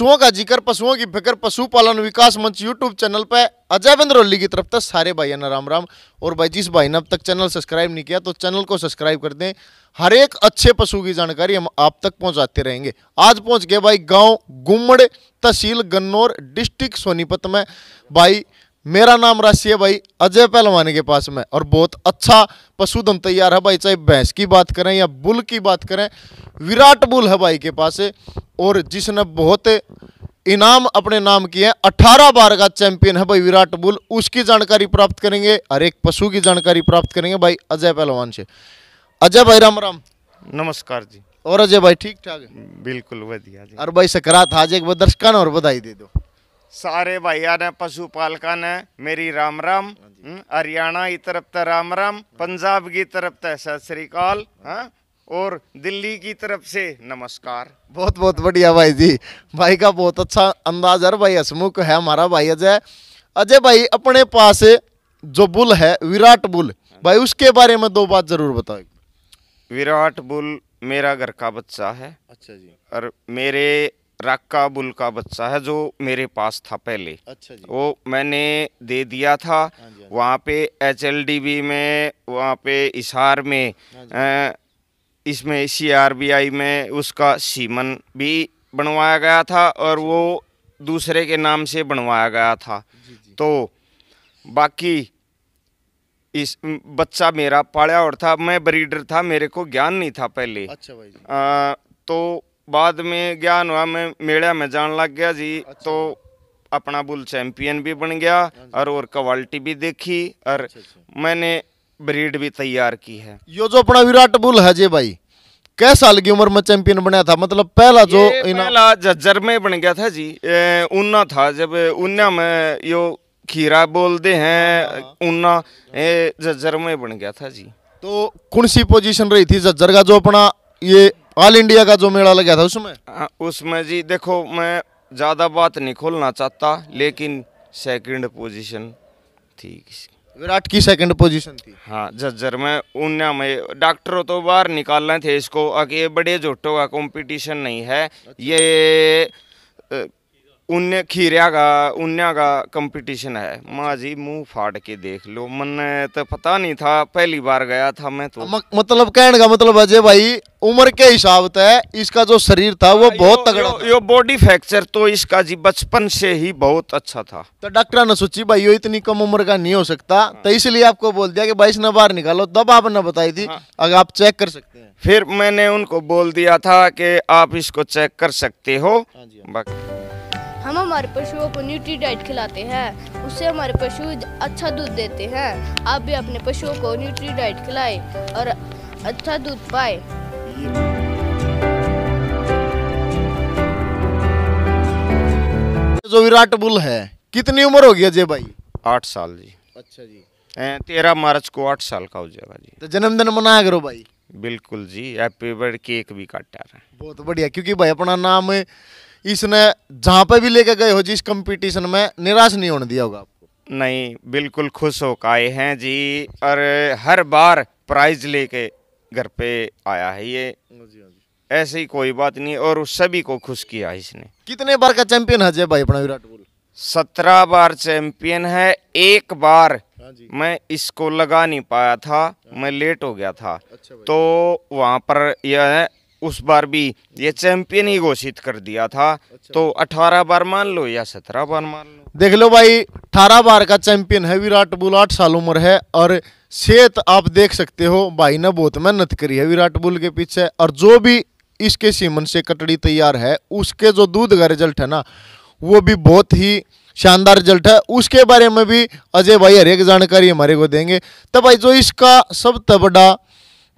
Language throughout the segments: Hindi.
पशुओं का जिक्र पशुओं की फिक्र पशुपालन विकास मंच यूट्यूब चैनल पर अजय रोली की तरफ तक सारे भाई ना राम राम और भाई जिस भाई ने अब तक चैनल सब्सक्राइब नहीं किया तो चैनल को सब्सक्राइब कर दें हर एक अच्छे पशु की जानकारी हम आप तक पहुंचाते रहेंगे आज पहुंच गए भाई गांव गुमड़ तहसील गन्नौर डिस्ट्रिक्ट सोनीपत में भाई मेरा नाम राशि है भाई अजय पहलवान के पास में और बहुत अच्छा पशुधन तैयार है भाई चाहे भैंस की बात करें या बुल की बात करें विराट बुल है भाई के पास और जिसने बहुत इनाम अपने नाम किए हैं अठारह बार का चैंपियन है भाई विराट बुल उसकी जानकारी प्राप्त करेंगे हर एक पशु की जानकारी प्राप्त करेंगे भाई अजय पहलवान से अजय भाई राम राम नमस्कार जी और अजय भाई ठीक ठाक बिल्कुल बढ़िया जी और भाई सकरात आज एक बार दर्शकान और बधाई दे दो सारे भाइया ने पशुपालका ने मेरी राम राम हाँ हम्म, हरियाणा की तरफ तो राम राम हाँ पंजाब की तरफ तो सत श्रीकाल हाँ, और दिल्ली की तरफ से नमस्कार बहुत बहुत बढ़िया भाई जी भाई का बहुत अच्छा अंदाज है भाई हसमुख है हमारा भाई अजय अजय भाई अपने पास जो बुल है विराट बुल भाई उसके बारे में दो बात जरूर बताओ विराट बुल मेरा घर का बच्चा है अच्छा जी और मेरे रक्का बुल का बच्चा है जो मेरे पास था पहले अच्छा जी। वो मैंने दे दिया था हाँ हाँ वहाँ पे एच में वहाँ पे इशार में हाँ इसमें आई में उसका सीमन भी बनवाया गया था और अच्छा। वो दूसरे के नाम से बनवाया गया था जी जी। तो बाकी इस बच्चा मेरा पाड़ा और था मैं ब्रीडर था मेरे को ज्ञान नहीं था पहले अच्छा भाई जी। आ, तो बाद में ज्ञान हुआ मैं मेड़ा में जान लग गया जी अच्छा। तो अपना बुल चैंपियन भी बन गया हाँ और और क्वालिटी भी देखी और अच्छा, अच्छा। मैंने ब्रीड भी तैयार की है यो जो अपना विराट बुल है जे भाई कै साल की उम्र में चैंपियन बनाया था मतलब पहला जो पहला जज्जर में बन गया था जी ऊना था जब ऊना में यो खीरा बोलते हैं हाँ, हाँ, ऊना जज्जर में बन गया था जी तो कौन सी पोजीशन रही थी जज्जर का जो अपना ये ऑल इंडिया का जो मेला लगा था उसमें हाँ, उसमें जी देखो मैं ज़्यादा बात नहीं खोलना चाहता लेकिन सेकंड पोजीशन थी विराट की सेकंड पोजीशन थी हाँ झज्जर में उन्या में डॉक्टरों तो बाहर निकालने थे इसको अके बड़े जोटों का कॉम्पिटिशन नहीं है अच्छा। ये उन्ने खीरिया का उन्या का कंपटीशन है माँ जी मुंह फाड़ के देख लो मन तो पता नहीं था पहली बार गया था मैं तो म, मतलब कहने का मतलब अजय भाई उम्र के हिसाब से इसका जो शरीर था वो हाँ, बहुत तगड़ा यो, यो बॉडी फ्रैक्चर तो इसका जी बचपन से ही बहुत अच्छा था तो डॉक्टर ने सोची भाई यो इतनी कम उम्र का नहीं हो सकता हाँ। तो इसलिए आपको बोल दिया कि भाई इसने बाहर निकालो तब आपने बताई थी हाँ। अगर आप चेक कर सकते हैं फिर मैंने उनको बोल दिया था कि आप इसको चेक कर सकते हो बाकी हम हमारे पशुओं को न्यूट्री डाइट खिलाते हैं उससे हमारे पशु अच्छा दूध देते हैं आप भी अपने पशुओं को न्यूट्री डाइट खिलाए और अच्छा दूध पाए जो विराट बुल है कितनी उम्र होगी अजय भाई आठ साल जी अच्छा जी तेरह मार्च को आठ साल का हो जाएगा जी तो जन्मदिन मनाया करो भाई बिल्कुल जी हैप्पी बर्थडे केक भी काटा रहा है बहुत बढ़िया क्योंकि भाई अपना नाम इसने जहाँ पे भी लेके गए हो जिस कंपटीशन में निराश नहीं होने दिया होगा आपको नहीं बिल्कुल खुश होकर आए हैं जी और हर बार प्राइज लेके घर पे आया है ये हाँ ऐसे ही कोई बात नहीं और उस सभी को खुश किया इसने कितने बार का चैंपियन है जय भाई अपना विराट कोहली सत्रह बार चैंपियन है एक बार हाँ मैं इसको लगा नहीं पाया था मैं लेट हो गया था अच्छा तो वहाँ पर यह उस बार भी ये चैंपियन ही घोषित कर दिया था अच्छा। तो 18 बार मान लो या 17 बार मान लो देख लो भाई 18 बार का चैंपियन है विराट बुल आठ साल उम्र है और सेहत आप देख सकते हो भाई ने बहुत मेहनत करी है विराट बुल के पीछे और जो भी इसके सीमन से कटड़ी तैयार है उसके जो दूध का रिजल्ट है ना वो भी बहुत ही शानदार रिजल्ट है उसके बारे में भी अजय भाई हर एक जानकारी हमारे को देंगे तो भाई जो इसका सबसे बड़ा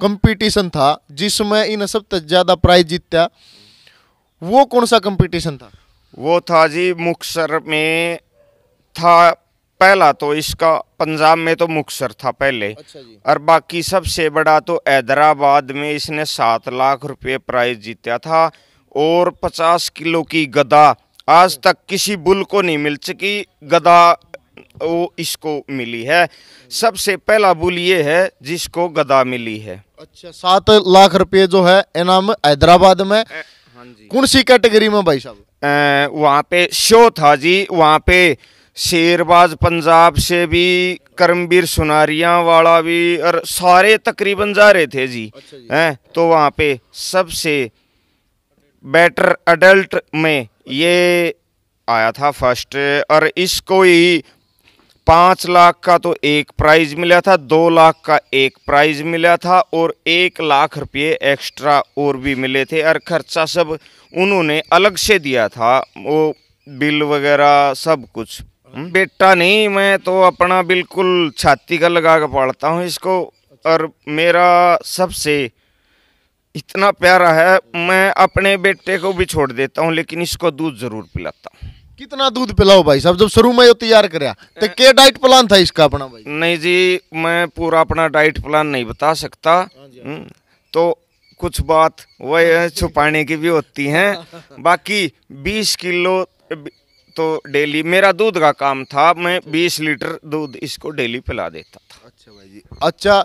कंपटीशन था जिसमें इन सबसे ज़्यादा प्राइज जीता वो कौन सा कंपटीशन था वो था जी मुक्सर में था पहला तो इसका पंजाब में तो मुक्सर था पहले अच्छा जी। और बाकी सबसे बड़ा तो हैदराबाद में इसने सात लाख रुपए प्राइज जीता था और पचास किलो की गदा आज तक किसी बुल को नहीं मिल चुकी गदा वो इसको मिली है सबसे पहला बुल ये है जिसको गदा मिली है अच्छा सात लाख रुपए जो है इनाम हैदराबाद में हाँ जी कौन सी कैटेगरी में भाई साहब वहाँ पे शो था जी वहाँ पे शेरबाज पंजाब से भी करमबीर सुनारिया वाला भी और सारे तकरीबन जा रहे थे जी, हैं अच्छा जी। तो वहाँ पे सबसे बेटर अडल्ट में ये आया था फर्स्ट और इसको ही पाँच लाख का तो एक प्राइज मिला था दो लाख का एक प्राइज मिला था और एक लाख रुपये एक्स्ट्रा और भी मिले थे और खर्चा सब उन्होंने अलग से दिया था वो बिल वगैरह सब कुछ हाँ। बेटा नहीं मैं तो अपना बिल्कुल छाती का लगा कर पढ़ता हूँ इसको और मेरा सबसे इतना प्यारा है मैं अपने बेटे को भी छोड़ देता हूँ लेकिन इसको दूध ज़रूर पिलाता हूँ कितना दूध पिलाओ भाई साहब जब शुरू में तैयार कराया तो डाइट प्लान था इसका अपना भाई नहीं जी मैं पूरा अपना डाइट प्लान नहीं बता सकता हाँ हाँ हम्म, तो कुछ बात वह छुपाने की भी होती हैं बाकी 20 किलो तो डेली मेरा दूध का काम था मैं 20 अच्छा। लीटर दूध इसको डेली पिला देता था अच्छा भाई जी अच्छा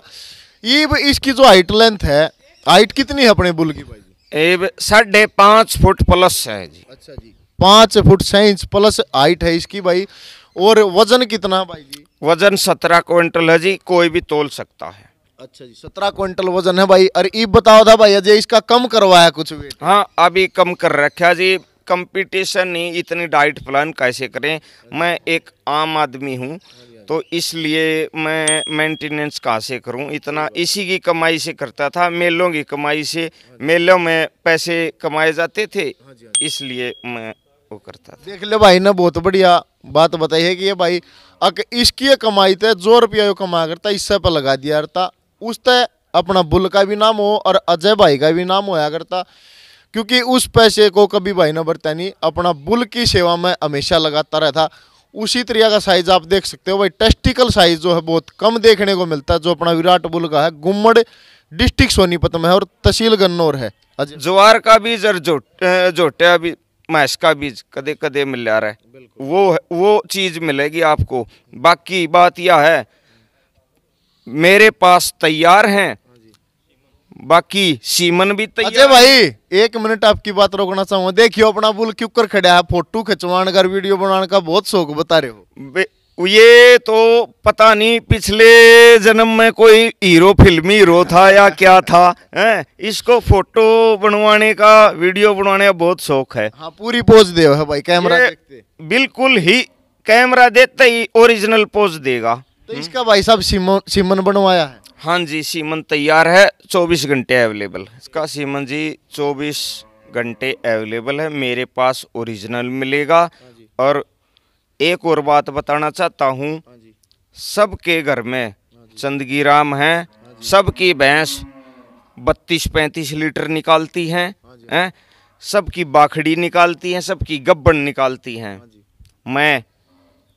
ये इसकी जो हाइट लेंथ है हाइट कितनी है अपने बुल की भाई जी साढ़े पाँच फुट प्लस है जी अच्छा जी पाँच फुट छः इंच प्लस हाइट है इसकी भाई और वजन कितना भाई जी वजन सत्रह क्विंटल है जी कोई भी तोल सकता है अच्छा जी सत्रह क्विंटल वजन है भाई अरे ये बताओ था भाई अजय इसका कम करवाया कुछ भी हाँ अभी कम कर रखा जी कंपटीशन ही इतनी डाइट प्लान कैसे करें मैं एक आम आदमी हूँ तो इसलिए मैं मेंटेनेंस कहाँ से करूँ इतना इसी की कमाई से करता था मेलों की कमाई से मेलों में पैसे कमाए जाते थे हाँ हाँ इसलिए मैं वो करता था देख ले भाई ने बहुत बढ़िया बात बताई है कि ये भाई अक इसकी कमाई थे जो रुपया यो कमा करता इससे पर लगा दिया करता उस तय अपना बुल का भी नाम हो और अजय भाई का भी नाम होया करता क्योंकि उस पैसे को कभी भाई ने बरता नहीं अपना बुल की सेवा में हमेशा लगाता रहता उसी तरह का साइज आप देख सकते हो भाई टेस्टिकल साइज जो है बहुत कम देखने को मिलता है जो अपना विराट बुल का है गुम्मड़ डिस्ट्रिक्ट सोनीपत में है और तहसील गन्नौर है ज्वार का बीज और जोटिया बीज महस का बीज कदे कदे मिल जा रहा है वो वो चीज़ मिलेगी आपको बाकी बात यह है मेरे पास तैयार हैं हाँ बाकी सीमन भी तैयार अजय भाई एक मिनट आपकी बात रोकना चाहूंगा देखियो अपना बुल क्यों कर खड़ा है फोटो खिंचवाने का वीडियो बनाने का बहुत शौक बता रहे हो ये तो पता नहीं पिछले जन्म में कोई हीरो फिल्मी हीरो था या क्या था हैं इसको फोटो बनवाने का वीडियो बनवाने का बहुत शौक है हाँ पूरी पोज दे है भाई कैमरा देखते बिल्कुल ही कैमरा देते ही ओरिजिनल पोज देगा तो इसका भाई साहब सीमन सीमन बनवाया है हाँ जी सीमन तैयार है चौबीस घंटे अवेलेबल इसका सीमन जी चौबीस घंटे अवेलेबल है मेरे पास ओरिजिनल मिलेगा हाँ और एक और बात बताना चाहता हूँ हाँ सबके घर में हाँ चंदगी राम है हाँ सबकी भैंस बत्तीस पैंतीस लीटर निकालती हैं है? सबकी बाखड़ी निकालती हैं सबकी गब्बन निकालती हैं मैं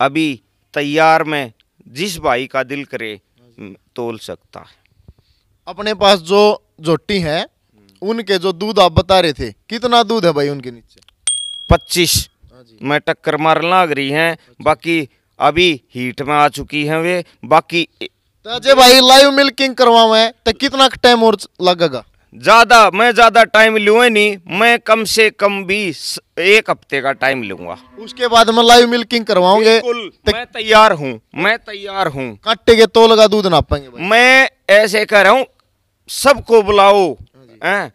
अभी तैयार में जिस भाई का दिल करे तोल सकता है अपने पास जो झोटी है हम्म। उनके जो दूध आप बता रहे थे कितना दूध है भाई उनके नीचे पच्चीस मैं टक्कर मार लाग रही हैं बाकी अभी हीट में आ चुकी हैं वे बाकी ताजे तो भाई लाइव मिल्किंग करवाओ है तो कितना टाइम और लगेगा ज़्यादा मैं ज़्यादा टाइम लू नहीं मैं कम से कम भी एक हफ्ते का टाइम लूंगा उसके बाद मैं लाइव मिल्किंग करवाऊंगे तो मैं तैयार हूँ मैं तैयार हूँ कट्टे के तो लगा दूध नापेंगे मैं ऐसे कह रहा हूँ सबको बुलाओ हाँ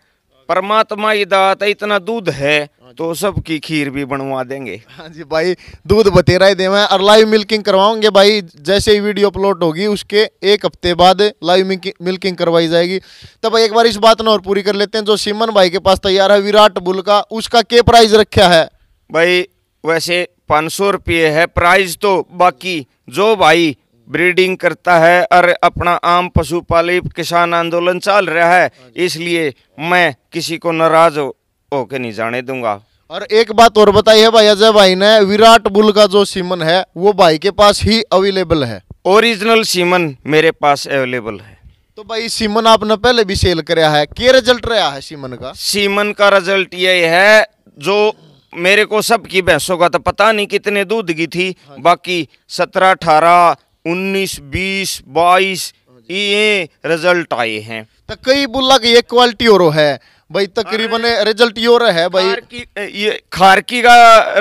परमात्मा ये दाता इतना दूध है तो सब की खीर भी बनवा देंगे हाँ जी भाई दूध बतेरा ही देवा और लाइव मिल्किंग करवाओगे भाई जैसे ही वीडियो अपलोड होगी उसके एक हफ्ते बाद लाइव मिल्किंग करवाई जाएगी तब तो एक बार इस बात ना और पूरी कर लेते हैं जो सिमन भाई के पास तैयार है विराट बुल का उसका के प्राइज रखा है भाई वैसे पाँच सौ रुपये है प्राइज तो बाकी जो भाई ब्रीडिंग करता है और अपना आम पशुपाली किसान आंदोलन चल रहा है हाँ इसलिए मैं किसी को नाराज ओके नहीं जाने दूंगा और एक बात और बताई है भाई अजय भाई ने विराट बुल का जो सीमन है वो भाई के पास ही अवेलेबल है ओरिजिनल सीमन मेरे पास अवेलेबल है तो भाई सीमन आपने पहले भी सेल कराया है क्या रिजल्ट रहा है सीमन का सीमन का रिजल्ट ये है जो मेरे को सबकी भैंसों का तो पता नहीं कितने दूध की थी हाँ बाकी सत्रह अठारह उन्नीस बीस बाईस ये रिजल्ट आए हैं तो कई बुल्ला की एक क्वालिटी और है भाई तकरीबन रिजल्ट योर है भाई खारकी ये खारकी का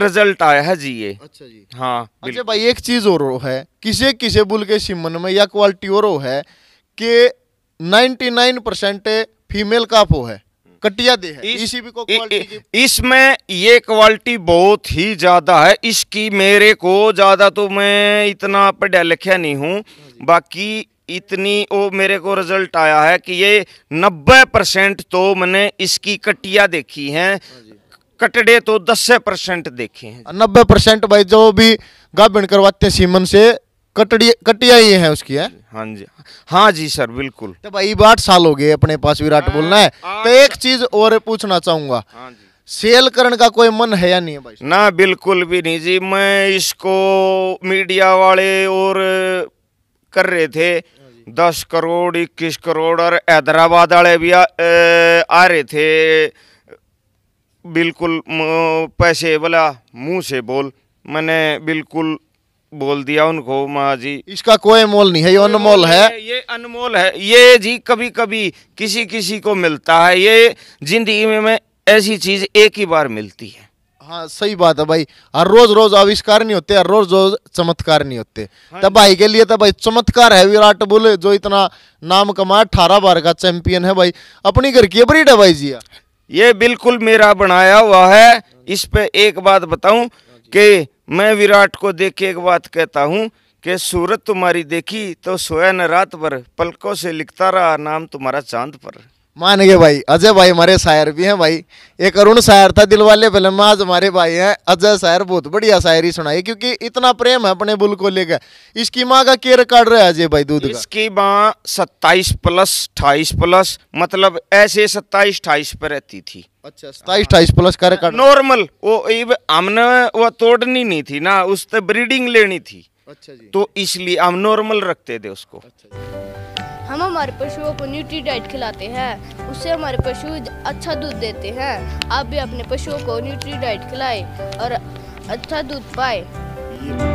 रिजल्ट आया है जी ये अच्छा जी हाँ अच्छा भाई एक चीज और है किसे किसे बुल के सिमन में या क्वालिटी और है कि 99 परसेंट फीमेल का फो है कटिया दे है इस, भी e को इसमें ये क्वालिटी बहुत ही ज्यादा है इसकी मेरे को ज्यादा तो मैं इतना पढ़ा लिखा नहीं हूँ हाँ बाकी इतनी वो मेरे को रिजल्ट आया है कि ये 90 परसेंट तो मैंने इसकी कटिया देखी हैं कटड़े तो दस परसेंट देखे हैं नब्बे परसेंट भाई जो भी गाभिन करवाते हैं सीमन से कटड़ी कटिया ही है उसकी है हाँ जी हाँ जी सर बिल्कुल तो भाई आठ साल हो गए अपने पास विराट हाँ, बोलना है हाँ तो एक चीज और पूछना चाहूंगा हाँ जी सेल करने का कोई मन है या नहीं भाई ना बिल्कुल भी नहीं जी मैं इसको मीडिया वाले और कर रहे थे हाँ दस करोड़ इक्कीस करोड़ और हैदराबाद वाले भी आ, आ रहे थे बिल्कुल पैसे बोला मुंह से बोल मैंने बिल्कुल बोल दिया उनको माँ जी इसका कोई मोल नहीं है ये अनमोल है ये अनमोल है ये जी कभी कभी किसी किसी को मिलता है ये जिंदगी में, में ऐसी चीज एक ही बार मिलती है हाँ सही बात है भाई हर रोज रोज आविष्कार नहीं होते हर रोज रोज चमत्कार नहीं होते हाँ तब भाई के लिए तो भाई चमत्कार है विराट बोले जो इतना नाम कमा अठारह बार का चैंपियन है भाई अपनी घर की ब्रीड है भाई जी ये बिल्कुल मेरा बनाया हुआ है इस पे एक बात बताऊं कि मैं विराट को देख के एक बात कहता हूँ कि सूरत तुम्हारी देखी तो सोया न रात पर पलकों से लिखता रहा नाम तुम्हारा चांद पर मान गए भाई अजय भाई हमारे शायर भी हैं भाई एक अरुण शायर था दिलवाले वाले फिल्म में आज हमारे भाई हैं अजय शायर बहुत बढ़िया शायरी सुनाई क्योंकि इतना प्रेम है अपने बुल को लेकर इसकी माँ का केयर रिकॉर्ड रहा अजय भाई दूध इसकी माँ सत्ताईस प्लस अठाईस प्लस मतलब ऐसे सत्ताईस अठाईस पर रहती थी अच्छा प्लस नॉर्मल वो हमने वो तोड़नी नहीं थी ना उससे ब्रीडिंग लेनी थी अच्छा जी तो इसलिए हम नॉर्मल रखते थे उसको अच्छा हम हमारे पशुओं को न्यूट्री डाइट खिलाते हैं उससे हमारे पशु अच्छा दूध देते हैं आप भी अपने पशुओं को न्यूट्री डाइट खिलाएं और अच्छा दूध पाए